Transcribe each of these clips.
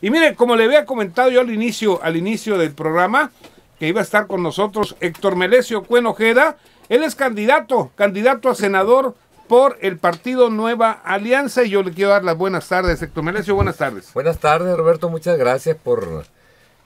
Y miren, como le había comentado yo al inicio, al inicio del programa, que iba a estar con nosotros Héctor Melesio Cuenojeda, él es candidato, candidato a senador por el partido Nueva Alianza. Y yo le quiero dar las buenas tardes, Héctor Melesio, buenas tardes. Buenas tardes, Roberto, muchas gracias por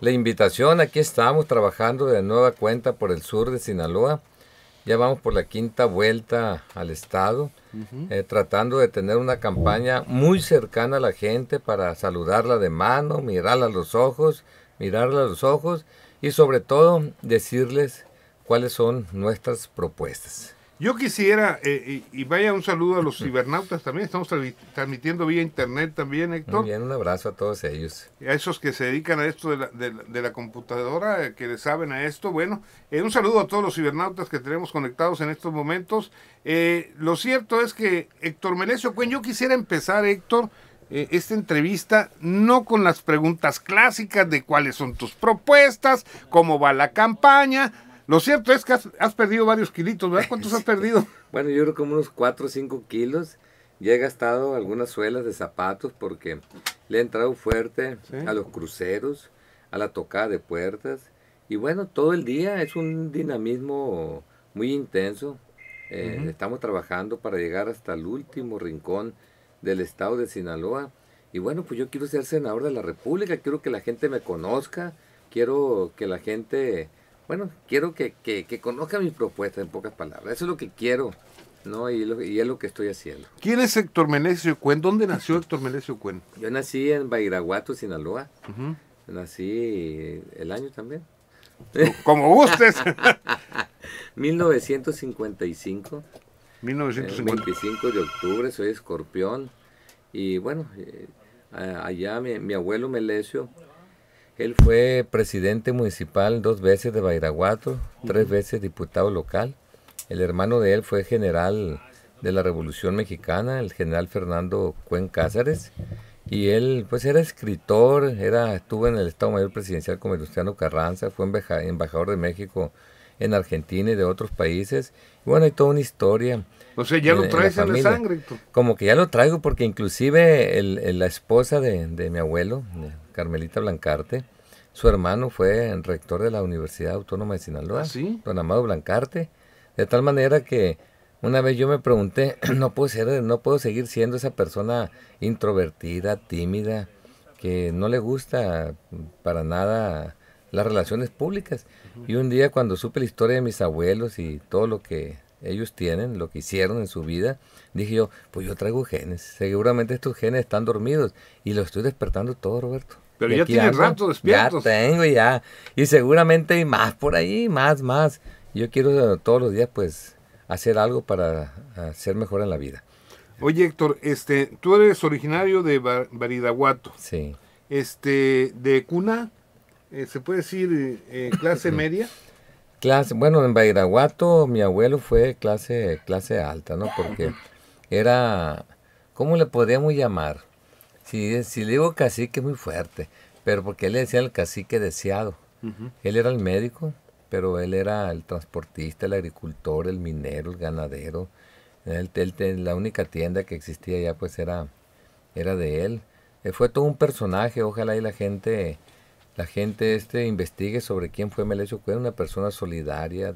la invitación. Aquí estamos trabajando de nueva cuenta por el sur de Sinaloa. Ya vamos por la quinta vuelta al Estado, eh, tratando de tener una campaña muy cercana a la gente para saludarla de mano, mirarla a los ojos, mirarla a los ojos y sobre todo decirles cuáles son nuestras propuestas. Yo quisiera, eh, y, vaya un saludo a los cibernautas también, estamos transmitiendo vía internet también, Héctor. un abrazo a todos ellos. a esos que se dedican a esto de la, computadora, eh, que le saben a esto. Bueno, eh, un saludo a todos los cibernautas que tenemos conectados en estos momentos. Eh, lo cierto es que, Héctor Melesio yo quisiera empezar, Héctor, esta entrevista no con las preguntas clásicas de cuáles son tus propuestas, cómo va la campaña, lo cierto es que has, perdido varios kilitos, ¿verdad? ¿Cuántos has perdido? bueno, yo creo que como unos 4 o 5 kilos. Ya he gastado algunas suelas de zapatos porque le he entrado fuerte a los cruceros, a la tocada de puertas. Y bueno, todo el día es un dinamismo muy intenso. Eh, estamos trabajando para llegar hasta el último rincón del estado de Sinaloa. Y bueno, pues yo quiero ser senador de la República, quiero que la gente me conozca, quiero que la gente bueno, quiero que, que, que conozca mi propuesta en pocas palabras. Eso es lo que quiero. ¿no? Y, es lo que estoy haciendo. ¿Quién es Héctor Menecio Cuen? ¿Dónde nació Héctor Menecio Cuen? Yo nací en Bairaguato, Sinaloa. Nací el año también. Como gustes. 1955. 1955. de octubre, soy escorpión. Y bueno, eh, allá mi, mi abuelo Melesio él fue presidente municipal dos veces de Bairaguato, tres veces diputado local. El hermano de él fue general de la Revolución Mexicana, el general Fernando Cuen Cáceres. Y él, pues, era escritor, era, estuvo en el Estado Mayor Presidencial como Luciano Carranza, fue embajador de México en Argentina y de otros países. Bueno, hay toda una historia. O sea, ya lo traes en la, sangre. Como que ya lo traigo porque inclusive la esposa de, mi abuelo, Carmelita Blancarte, su hermano fue rector de la Universidad Autónoma de Sinaloa, ¿Ah, don Amado Blancarte, de tal manera que una vez yo me pregunté, no puedo ser, no puedo seguir siendo esa persona introvertida, tímida, que no le gusta para nada las relaciones públicas. Y un día cuando supe la historia de mis abuelos y todo lo que ellos tienen, lo que hicieron en su vida, dije yo, pues yo traigo genes. Seguramente estos genes están dormidos y los estoy despertando todo, Roberto. Pero ya tienen rato despiertos. Ya tengo, ya. Y seguramente hay más por ahí, más, más. Yo quiero eh, todos los días, pues, hacer algo para ah, ser mejor en la vida. Oye, Héctor, este, tú eres originario de Baridaguato. Sí. Este, ¿de cuna? Eh, se puede decir, eh, eh, clase media. Clase, bueno, en Bairaguato mi abuelo fue clase, clase alta, ¿no? Porque era, ¿cómo le podríamos llamar? Si, si le digo cacique muy fuerte, pero porque él le decía el cacique deseado. Él era el médico, pero él era el transportista, el agricultor, el minero, el ganadero. el la única tienda que existía ya pues era, era de él. él. Fue todo un personaje, ojalá y la gente la gente este investigue sobre quién fue Melesio Cuen, una persona solidaria,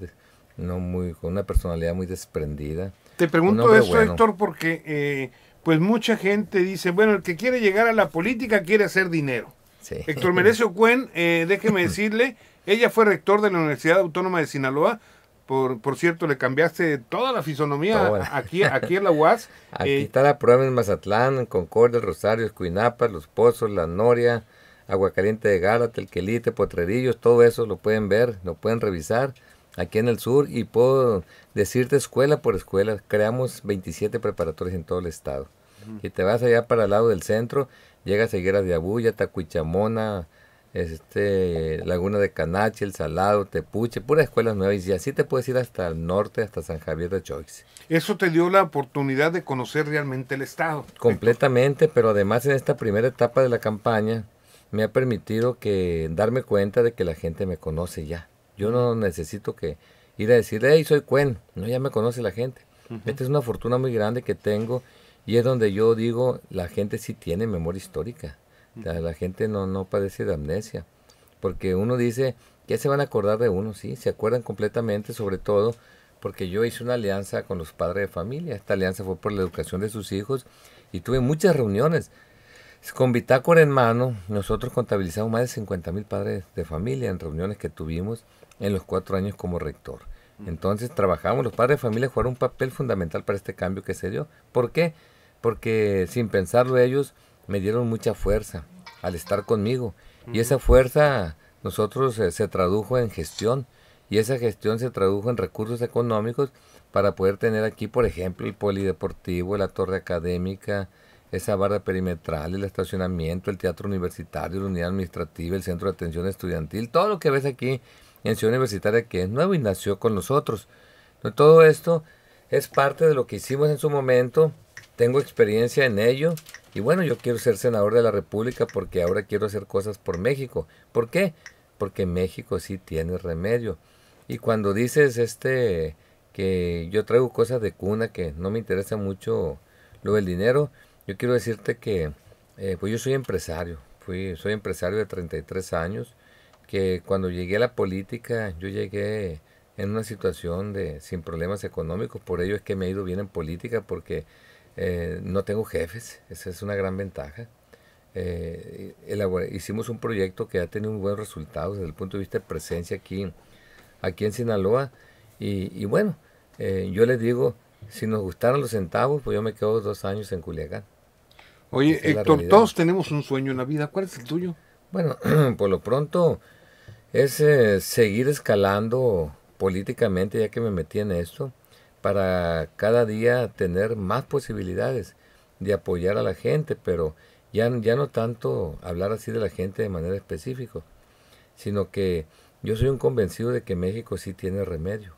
no muy, con una personalidad muy desprendida. Te pregunto esto, Héctor, porque eh, pues mucha gente dice, bueno, el que quiere llegar a la política quiere hacer dinero. Sí. Héctor Melesio Cuen, eh, déjeme decirle, ella fue rector de la Universidad Autónoma de Sinaloa. Por, por cierto, le cambiaste toda la fisonomía Aquí, aquí en la UAS. Aquí eh, está la prueba en Mazatlán, en Concordia, Rosario, Cuinapas Los Pozos, La Noria, Aguacaliente de Gárate, El Quelite, Potrerillos, todo eso lo pueden ver, lo pueden revisar aquí en el sur y puedo decirte escuela por escuela, creamos 27 preparatorios en todo el estado. Y te vas allá para el lado del centro, llegas a Higueras de Abuya, Tacuichamona, este, Laguna de Canache, El Salado, Tepuche, puras escuelas nuevas. Y así te puedes ir hasta el norte, hasta San Javier de Choice. Eso te dio la oportunidad de conocer realmente el estado. Completamente, pero además en esta primera etapa de la campaña, me ha permitido que darme cuenta de que la gente me conoce ya. Yo no necesito que ir a decir, hey, soy Cuen. No, ya me conoce la gente. Esta es una fortuna muy grande que tengo y es donde yo digo, la gente sí tiene memoria histórica. la gente no, no padece de amnesia. Porque uno dice, ya se van a acordar de uno, sí, se acuerdan completamente, sobre todo porque yo hice una alianza con los padres de familia. Esta alianza fue por la educación de sus hijos y tuve muchas reuniones con bitácora en mano, nosotros contabilizamos más de 50 mil padres de familia en reuniones que tuvimos en los cuatro años como rector. Entonces trabajamos, los padres de familia jugaron un papel fundamental para este cambio que se dio. ¿Por qué? Porque sin pensarlo ellos me dieron mucha fuerza al estar conmigo. Y esa fuerza nosotros eh, se tradujo en gestión. Y esa gestión se tradujo en recursos económicos para poder tener aquí, por ejemplo, el polideportivo, la torre académica, esa barra perimetral, el estacionamiento, el teatro universitario, la unidad administrativa, el centro de atención estudiantil, todo lo que ves aquí en Ciudad Universitaria que es nuevo y nació con nosotros. Todo esto es parte de lo que hicimos en su momento, tengo experiencia en ello y bueno, yo quiero ser senador de la República porque ahora quiero hacer cosas por México. ¿Por qué? Porque México sí tiene remedio. Y cuando dices este que yo traigo cosas de cuna que no me interesa mucho lo del dinero, yo quiero decirte que, eh, pues yo soy empresario, fui, soy empresario de 33 años, que cuando llegué a la política, yo llegué en una situación de sin problemas económicos, por ello es que me he ido bien en política, porque eh, no tengo jefes, esa es una gran ventaja. Eh, hicimos un proyecto que ha tenido un buen resultado desde el punto de vista de presencia aquí, aquí en Sinaloa, y, y bueno, yo les digo, si nos gustaron los centavos, pues yo me quedo dos años en Culiacán. Oye, Héctor, todos tenemos un sueño en la vida. ¿Cuál es el tuyo? Bueno, por lo pronto es eh, seguir escalando políticamente, ya que me metí en esto, para cada día tener más posibilidades de apoyar a la gente, pero ya, ya no tanto hablar así de la gente de manera específica, sino que yo soy un convencido de que México sí tiene remedio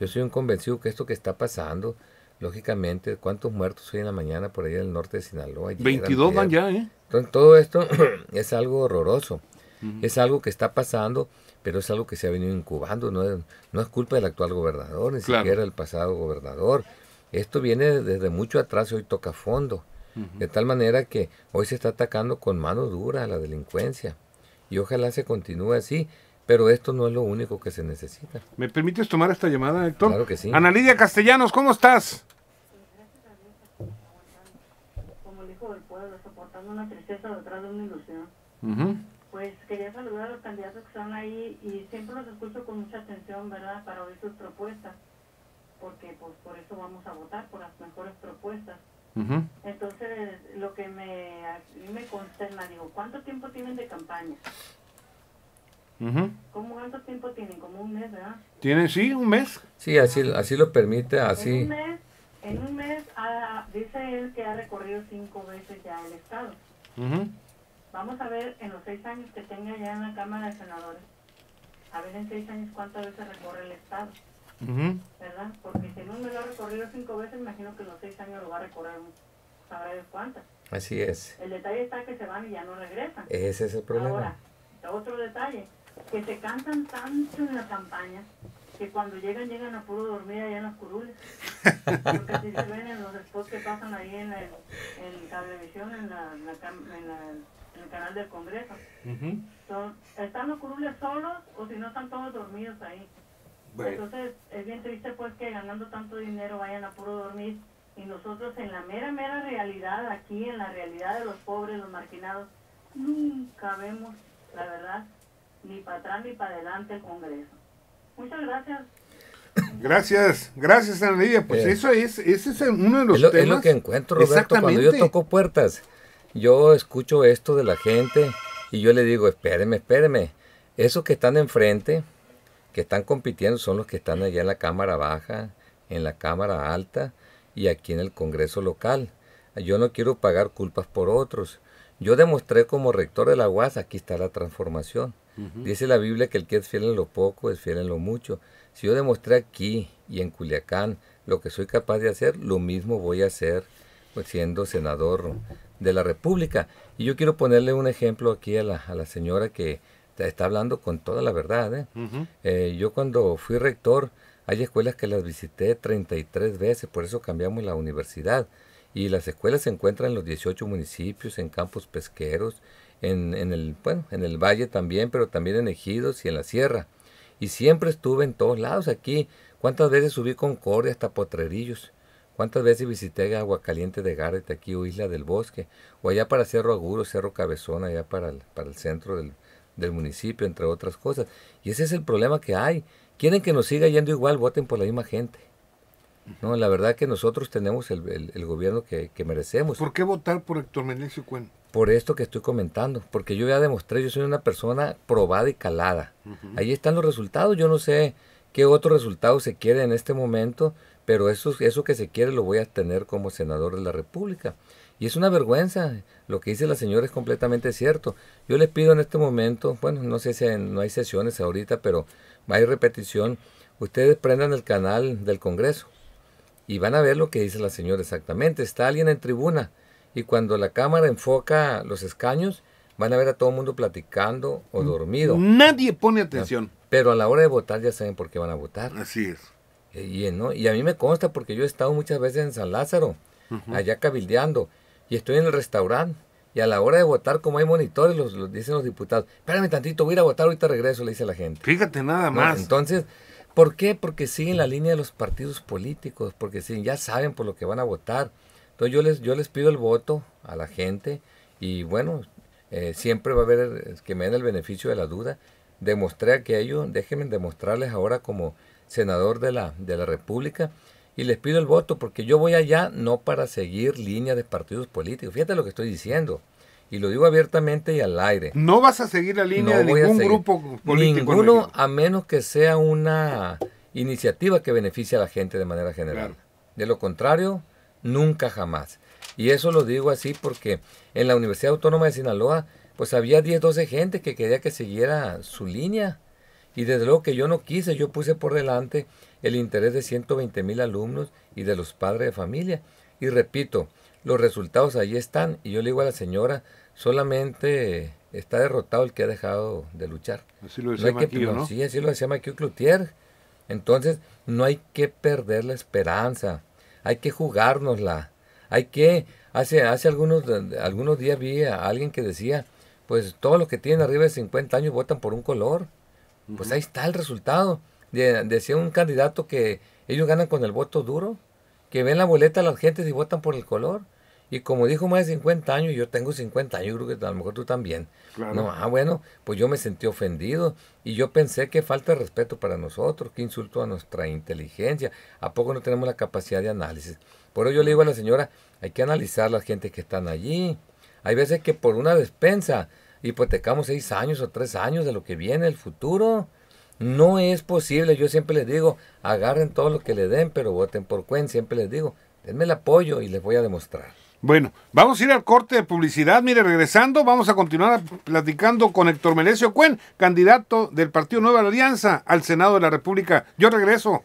yo soy un convencido que esto que está pasando, lógicamente, ¿cuántos muertos hoy en la mañana por ahí en el norte de Sinaloa? 22 van ya, ¿eh? Entonces, todo esto es algo horroroso. Es algo que está pasando, pero es algo que se ha venido incubando. No es, no es culpa del actual gobernador, ni siquiera del pasado gobernador. Esto viene desde mucho atrás y hoy toca fondo. De tal manera que hoy se está atacando con mano dura a la delincuencia. Y ojalá se continúe así. Pero esto no es lo único que se necesita. ¿Me permites tomar esta llamada, Héctor? Claro que sí. Ana Lidia Castellanos, ¿cómo estás? Como el hijo del pueblo, soportando una tristeza detrás de una ilusión. Pues quería saludar a los candidatos que están ahí y siempre los escucho con mucha atención, ¿verdad? Para oír sus propuestas. Porque pues, por eso vamos a votar, por las mejores propuestas. Entonces, lo que me, me consterna, digo, ¿cuánto tiempo tienen de campaña? cuánto tiempo tienen? Como un mes, ¿verdad? ¿Tienen, sí, un mes? Sí, así, lo permite, así. En un mes, en ah, dice él que ha recorrido cinco veces ya el Estado. Vamos a ver en los seis años que tenga ya en la Cámara de Senadores, a ver en seis años cuántas veces recorre el Estado. ¿Verdad? Porque si en un lo ha recorrido cinco veces, imagino que en los seis años lo va a recorrer, sabrá de cuántas. Así es. El detalle está que se van y ya no regresan. Ese es el problema. Ahora, otro detalle, que se cantan tanto en la campaña que cuando llegan, llegan a puro dormir allá en las curules. Porque si se ven en los spots que pasan ahí en, la, en televisión, en, la, en, el canal del Congreso. Son, están los curules solos o si no están todos dormidos ahí. Entonces es bien triste pues que ganando tanto dinero vayan a puro dormir y nosotros en la mera, mera realidad, aquí en la realidad de los pobres, los marginados, nunca vemos, la verdad, ni para atrás ni para adelante el Congreso. Muchas gracias. Gracias, gracias Ana Pues eh. eso es, ese es uno de los temas. Es lo que encuentro, Roberto, cuando yo toco puertas. Yo escucho esto de la gente y yo le digo, espéreme, espéreme. Esos que están enfrente, que están compitiendo, son los que están allá en la Cámara Baja, en la Cámara Alta y aquí en el Congreso Local. Yo no quiero pagar culpas por otros. Yo demostré como rector de la UAS, aquí está la transformación. Dice la Biblia que el que es fiel en lo poco es fiel en lo mucho. Si yo demostré aquí y en Culiacán lo que soy capaz de hacer, lo mismo voy a hacer pues, siendo senador de la República. Y yo quiero ponerle un ejemplo aquí a la, señora que está hablando con toda la verdad. ¿eh? Eh, yo cuando fui rector, hay escuelas que las visité 33 veces, por eso cambiamos la universidad. Y las escuelas se encuentran en los 18 municipios, en campos pesqueros, en, en, el, bueno, en el valle también, pero también en ejidos y en la sierra. Y siempre estuve en todos lados aquí. ¿Cuántas veces subí Concordia hasta Potrerillos? ¿Cuántas veces visité Caliente de garete aquí o Isla del Bosque? O allá para Cerro Aguro, Cerro cabezona allá para el, para el centro del, municipio, entre otras cosas. Y ese es el problema que hay. Quieren que nos siga yendo igual, voten por la misma gente. No, la verdad que nosotros tenemos el, gobierno que, merecemos. ¿Por qué votar por Héctor Menecio Cuen? por esto que estoy comentando, porque yo ya demostré, yo soy una persona probada y calada. Ahí están los resultados, yo no sé qué otro resultado se quiere en este momento, pero eso, eso que se quiere lo voy a tener como senador de la República. Y es una vergüenza, lo que dice la señora es completamente cierto. Yo les pido en este momento, bueno, no sé si no hay sesiones ahorita, pero hay repetición, ustedes prendan el canal del Congreso y van a ver lo que dice la señora exactamente. Está alguien en tribuna, y cuando la cámara enfoca los escaños, van a ver a todo el mundo platicando o dormido. Nadie pone atención. Pero a la hora de votar ya saben por qué van a votar. Así es. E, y, a mí me consta porque yo he estado muchas veces en San Lázaro, allá cabildeando, y estoy en el restaurante. Y a la hora de votar, como hay monitores, los, dicen los diputados, espérame tantito, voy a ir a votar, ahorita regreso, le dice la gente. Fíjate nada más. Entonces, ¿por qué? Porque siguen la línea de los partidos políticos, porque ya saben por lo que van a votar. Entonces yo les, yo les pido el voto a la gente y bueno, eh, siempre va a haber que me den el beneficio de la duda. Demostré aquello, déjenme demostrarles ahora como senador de la, de la República y les pido el voto porque yo voy allá no para seguir líneas de partidos políticos. Fíjate lo que estoy diciendo y lo digo abiertamente y al aire. No vas a seguir la línea de ningún grupo político. Ninguno, a menos que sea una iniciativa que beneficie a la gente de manera general. De lo contrario, nunca jamás. Y eso lo digo así porque en la Universidad Autónoma de Sinaloa, pues había 10, 12 gente que quería que siguiera su línea. Y desde luego que yo no quise, yo puse por delante el interés de 120 mil alumnos y de los padres de familia. Y repito, los resultados ahí están. Y yo le digo a la señora, solamente está derrotado el que ha dejado de luchar. Así lo decía no ¿no? lo Entonces, no hay que perder la esperanza hay que jugárnosla. Hay que, hace, hace algunos, algunos días vi a alguien que decía, pues todos los que tienen arriba de 50 años votan por un color. Pues ahí está el resultado. De, decía un candidato que ellos ganan con el voto duro, que ven la boleta a las gentes y votan por el color. Y como dijo más de 50 años, yo tengo 50 años, creo que a lo mejor tú también. No, ah, bueno, pues yo me sentí ofendido y yo pensé que falta de respeto para nosotros, que insulto a nuestra inteligencia. ¿A poco no tenemos la capacidad de análisis? Por eso yo le digo a la señora, hay que analizar la gente que están allí. Hay veces que por una despensa hipotecamos seis años o tres años de lo que viene, el futuro. No es posible, yo siempre les digo, agarren todo lo que le den, pero voten por Cuen, siempre les digo, denme el apoyo y les voy a demostrar. Bueno, vamos a ir al corte de publicidad. Mire, regresando, vamos a continuar platicando con Héctor Melesio Cuen, candidato del Partido Nueva Alianza al Senado de la República. Yo regreso.